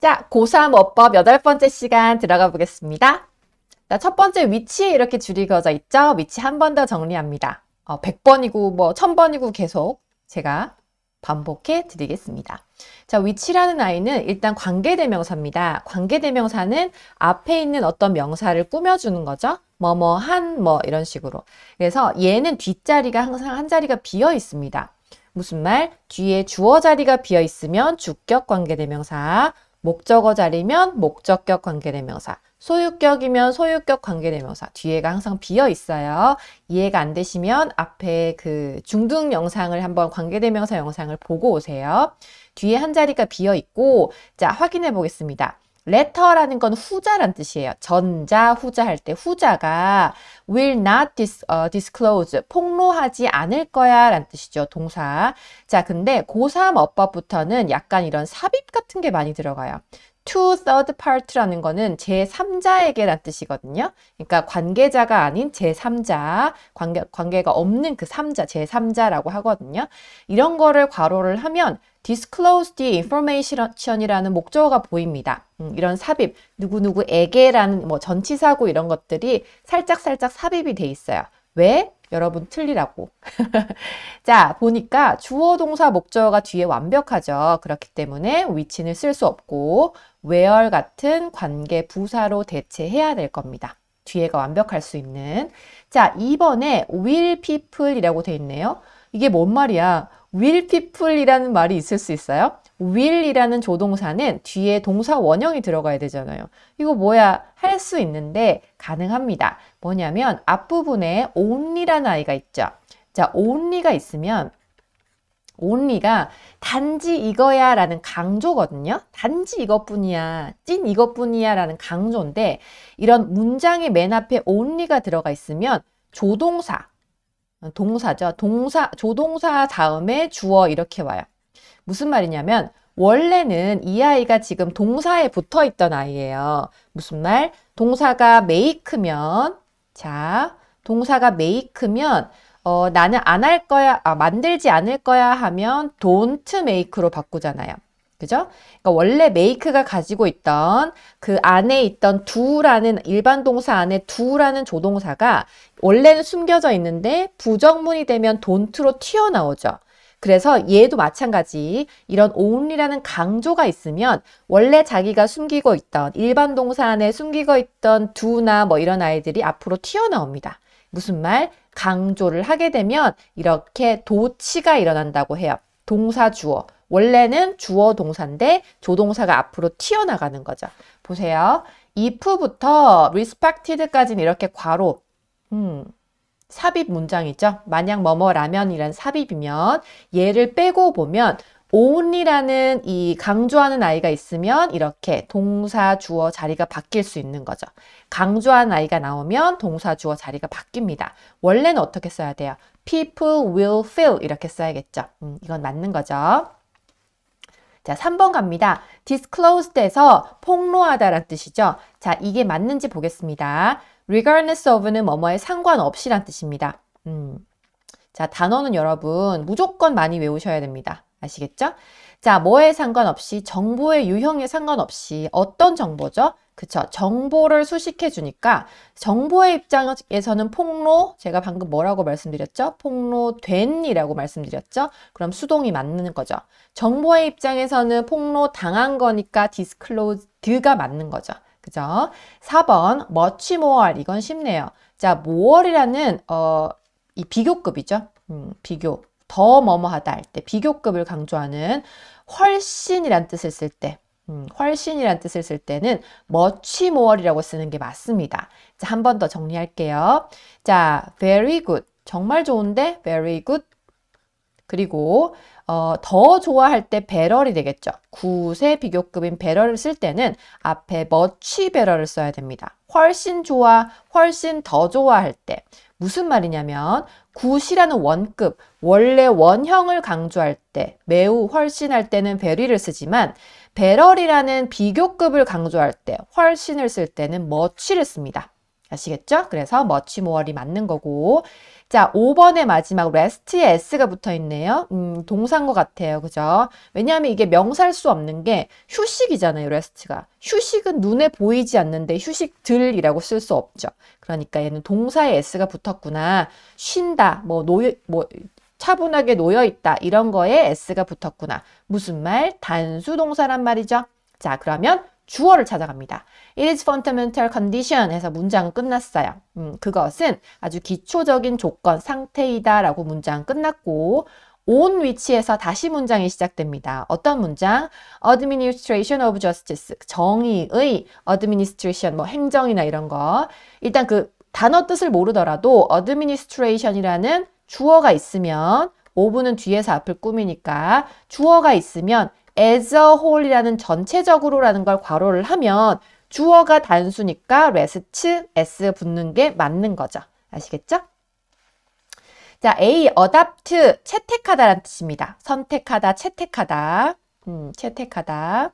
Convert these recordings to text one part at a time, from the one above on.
자, 고3 어법 여덟 번째 시간 들어가 보겠습니다. 자, 첫 번째 위치에 이렇게 줄이 그어져 있죠? 위치 한 번 더 정리합니다. 어, 100번이고 뭐 1000번이고 계속 제가 반복해 드리겠습니다. 자, 위치라는 아이는 일단 관계대명사입니다. 관계대명사는 앞에 있는 어떤 명사를 꾸며주는 거죠. 뭐 뭐 한 뭐 이런 식으로. 그래서 얘는 뒷자리가 항상 한 자리가 비어 있습니다. 무슨 말? 뒤에 주어 자리가 비어 있으면 주격 관계대명사, 목적어 자리면 목적격 관계대명사, 소유격이면 소유격 관계대명사 뒤에가 항상 비어 있어요. 이해가 안 되시면 앞에 그 중등 영상을 한번 관계대명사 영상을 보고 오세요. 뒤에 한 자리가 비어 있고 자 확인해 보겠습니다. letter라는 건 후자란 뜻이에요. 전자, 후자 할 때 후자가 will not dis, uh, disclose, 폭로하지 않을 거야 라는 뜻이죠. 동사. 자, 근데 고3 어법부터는 약간 이런 삽입 같은 게 많이 들어가요. to third p a r t 라는 거는 제3자에게란 뜻이거든요. 그러니까 관계자가 아닌 제3자, 관계, 관계가 없는 그 3자, 제3자라고 하거든요. 이런 거를 괄호를 하면 disclose the information이라는 목적어가 보입니다. 음, 이런 삽입, 누구누구에게라는 뭐 전치사고 이런 것들이 살짝살짝 삽입이 돼 있어요. 왜? 여러분 틀리라고. 자, 보니까 주어 동사 목적어가 뒤에 완벽하죠. 그렇기 때문에 위치는 쓸 수 없고 where 같은 관계 부사로 대체해야 될 겁니다. 뒤에가 완벽할 수 있는. 자, 2번에 will people이라고 돼 있네요. 이게 뭔 말이야? will people이라는 말이 있을 수 있어요. will이라는 조동사는 뒤에 동사 원형이 들어가야 되잖아요. 이거 뭐야? 할 수 있는데 가능합니다. 뭐냐면 앞부분에 only라는 아이가 있죠. 자, only가 있으면 only가 단지 이거야 라는 강조거든요. 단지 이것뿐이야, 찐 이것뿐이야 라는 강조인데 이런 문장의 맨 앞에 only가 들어가 있으면 조동사, 동사죠. 동사, 조동사 다음에 주어 이렇게 와요. 무슨 말이냐면 원래는 이 아이가 지금 동사에 붙어 있던 아이예요. 무슨 말? 동사가 make면 자, 동사가 make면 어, 나는 안 할 거야, 아, 만들지 않을 거야 하면 don't make로 바꾸잖아요. 그죠? 그러니까 원래 make가 가지고 있던 그 안에 있던 do라는 일반 동사 안에 do라는 조동사가 원래는 숨겨져 있는데 부정문이 되면 don't로 튀어나오죠. 그래서 얘도 마찬가지 이런 only라는 강조가 있으면 원래 자기가 숨기고 있던 일반 동사 안에 숨기고 있던 do나 뭐 이런 아이들이 앞으로 튀어나옵니다. 무슨 말? 강조를 하게 되면 이렇게 도치가 일어난다고 해요. 동사 주어. 원래는 주어 동사인데 조동사가 앞으로 튀어나가는 거죠. 보세요. if부터 respected까지는 이렇게 괄호 음, 삽입 문장이죠. 만약 뭐뭐라면이란 삽입이면 얘를 빼고 보면 only라는 이 강조하는 아이가 있으면 이렇게 동사 주어 자리가 바뀔 수 있는 거죠. 강조한 아이가 나오면 동사 주어 자리가 바뀝니다. 원래는 어떻게 써야 돼요? People will feel 이렇게 써야겠죠. 음, 이건 맞는 거죠. 자, 3번 갑니다. disclosed에서 폭로하다란 뜻이죠. 자, 이게 맞는지 보겠습니다. regardless of는 뭐뭐에 상관없이란 뜻입니다. 음. 자, 단어는 여러분 무조건 많이 외우셔야 됩니다. 아시겠죠? 자, 뭐에 상관없이, 정보의 유형에 상관없이 어떤 정보죠? 그쵸. 정보를 수식해 주니까 정보의 입장에서는 폭로, 제가 방금 뭐라고 말씀드렸죠? 폭로된이라고 말씀드렸죠? 그럼 수동이 맞는 거죠. 정보의 입장에서는 폭로 당한 거니까 디스클로드가 맞는 거죠. 그죠? 4번, 머치모 h m 이건 쉽네요. 자, m o 이라는 어, 이 비교급이죠. 음, 비교. 더 뭐뭐하다 할 때 비교급을 강조하는 훨씬이란 뜻을 쓸때 음, 훨씬이란 뜻을 쓸 때는 머치모얼이라고 쓰는 게 맞습니다. 한번 더 정리할게요. 자, very good. 정말 좋은데 very good. 그리고 어, 더 좋아할 때 배럴이 되겠죠. 9세 비교급인 배럴을 쓸 때는 앞에 머치 배럴을 써야 됩니다. 훨씬 좋아, 훨씬 더 좋아할 때. 무슨 말이냐면 굿이라는 원급, 원래 원형을 강조할 때, 매우 훨씬 할 때는 very를 쓰지만 배럴이라는 비교급을 강조할 때 훨씬을 쓸 때는 머치를 씁니다. 아시겠죠? 그래서 머치 모어리 맞는 거고 자 5번의 마지막 레스트 t 에 s가 붙어 있네요. 음, 동사인 것 같아요. 그죠? 왜냐하면 이게 명사할수 없는 게 휴식이잖아요. 레스트가 휴식은 눈에 보이지 않는데 휴식들이라고 쓸 수 없죠. 그러니까 얘는 동사에 s가 붙었구나. 쉰다, 뭐 노예, 뭐 차분하게 놓여 있다. 이런 거에 s가 붙었구나. 무슨 말? 단수 동사란 말이죠. 자, 그러면 주어를 찾아갑니다. It is fundamental condition 해서 문장은 끝났어요. 음, 그것은 아주 기초적인 조건, 상태이다 라고 문장 끝났고 온 위치에서 다시 문장이 시작됩니다. 어떤 문장? administration of justice, 정의의 administration, 뭐 행정이나 이런 거. 일단 그 단어 뜻을 모르더라도 administration이라는 주어가 있으면 오브는 뒤에서 앞을 꾸미니까 주어가 있으면 as a whole이라는 전체적으로라는 걸 괄호를 하면 주어가 단수니까 rest, s 붙는 게 맞는 거죠. 아시겠죠? 자, A, adopt, 채택하다라는 뜻입니다. 선택하다, 채택하다. 음, 채택하다.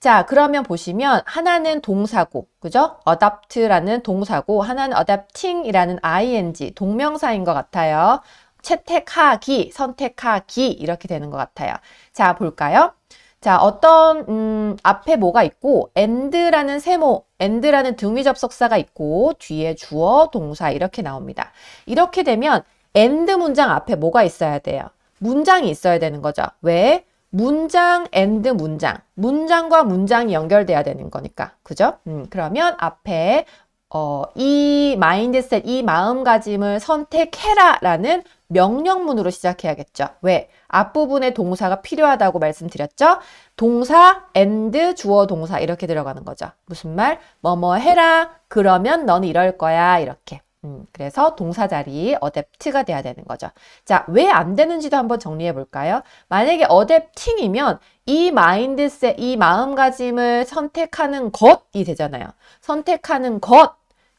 자, 그러면 보시면 하나는 동사고, 그죠? adapt라는 동사고, 하나는 adapting이라는 ing, 동명사인 것 같아요. 채택하기, 선택하기 이렇게 되는 것 같아요. 자, 볼까요? 자, 어떤 음, 앞에 뭐가 있고 and라는 세모, and라는 등위 접속사가 있고 뒤에 주어, 동사 이렇게 나옵니다. 이렇게 되면 and 문장 앞에 뭐가 있어야 돼요? 문장이 있어야 되는 거죠. 왜? 문장 and 문장. 문장과 문장이 연결돼야 되는 거니까. 그죠? 음, 그러면 앞에 어, 이 마인드셋, 이 마음가짐을 선택해라 라는 명령문으로 시작해야겠죠. 왜? 앞부분에 동사가 필요하다고 말씀드렸죠? 동사, and, 주어 동사 이렇게 들어가는 거죠. 무슨 말? 뭐 뭐 해라. 그러면 넌 이럴 거야. 이렇게. 음, 그래서 동사 자리 어댑트가 돼야 되는 거죠. 자, 왜 안 되는지도 한번 정리해 볼까요? 만약에 어댑팅이면 이 마인드셋, 이 마음가짐을 선택하는 것이 되잖아요. 선택하는 것.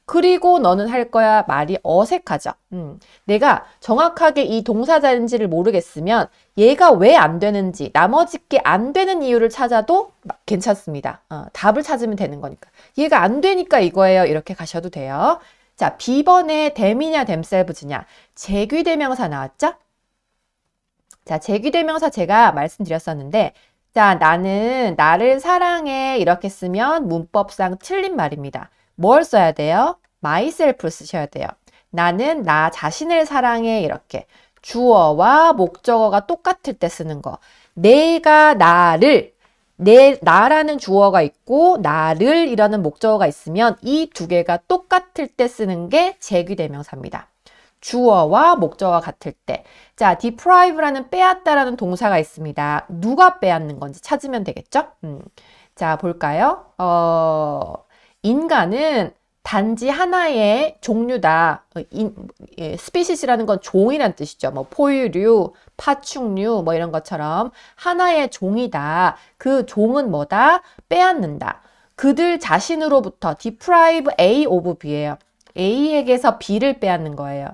그리고 너는 할 거야 말이 어색하죠. 음, 내가 정확하게 이 동사자인지를 모르겠으면 얘가 왜 안 되는지 나머지 게 안 되는 이유를 찾아도 괜찮습니다. 어, 답을 찾으면 되는 거니까. 얘가 안 되니까 이거예요. 이렇게 가셔도 돼요. 자, B번에 댐이냐 댐셀브즈냐 재귀대명사 나왔죠? 자, 재귀대명사 제가 말씀드렸었는데 자, 나는 나를 사랑해 이렇게 쓰면 문법상 틀린 말입니다. 뭘 써야 돼요? myself 쓰셔야 돼요. 나는 나 자신을 사랑해 이렇게 주어와 목적어가 똑같을 때 쓰는 거. 내가 나를 내 나라는 주어가 있고 나를이라는 목적어가 있으면 이 두 개가 똑같을 때 쓰는 게 제귀대명사입니다. 주어와 목적어가 같을 때. 자, deprive라는 빼앗다라는 동사가 있습니다. 누가 빼앗는 건지 찾으면 되겠죠? 음. 자, 볼까요? 어, 인간은 단지 하나의 종류다. 어, 예, 스피시스라는 건 종이란 뜻이죠. 뭐 포유류, 파충류 뭐 이런 것처럼 하나의 종이다. 그 종은 뭐다? 빼앗는다. 그들 자신으로부터 deprive A of B예요. A에게서 B를 빼앗는 거예요.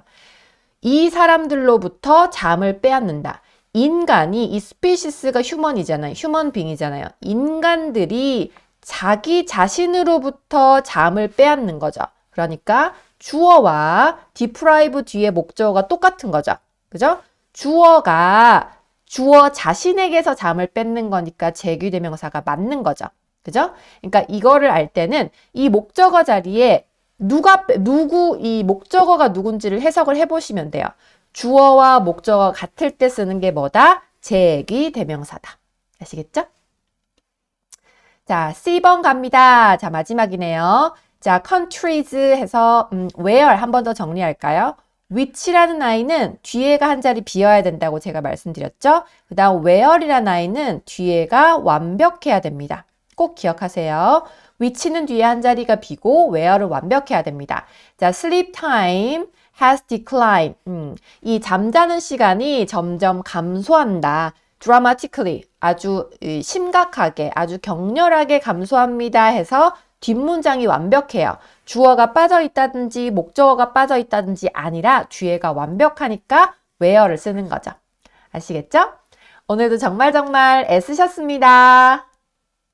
이 사람들로부터 잠을 빼앗는다. 인간이 이 스피시스가 휴먼이잖아요. 휴먼 빙이잖아요. 인간들이 자기 자신으로부터 잠을 빼앗는 거죠. 그러니까 주어와 deprive 뒤에 목적어가 똑같은 거죠. 그죠? 주어가 주어 자신에게서 잠을 뺏는 거니까 재규대명사가 맞는 거죠. 그죠? 그러니까 이거를 알 때는 이 목적어 자리에 누가 누구 이 목적어가 누군지를 해석을 해보시면 돼요. 주어와 목적어 같을 때 쓰는 게 뭐다? 재기 대명사다. 아시겠죠? 자, C번 갑니다. 자, 마지막이네요. 자, countries 해서 음, where 한번 더 정리할까요? which라는 아이는 뒤에가 한 자리 비어야 된다고 제가 말씀드렸죠. 그 다음 where이라는 아이는 뒤에가 완벽해야 됩니다. 꼭 기억하세요. which는 뒤에 한 자리가 비고 where를 완벽해야 됩니다. 자, sleep time has declined. 음, 이 잠자는 시간이 점점 감소한다. dramatically 아주 심각하게 아주 격렬하게 감소합니다 해서 뒷문장이 완벽해요. 주어가 빠져 있다든지 목적어가 빠져 있다든지 아니라 뒤에가 완벽하니까 where를 쓰는 거죠. 아시겠죠? 오늘도 정말 정말 애쓰셨습니다.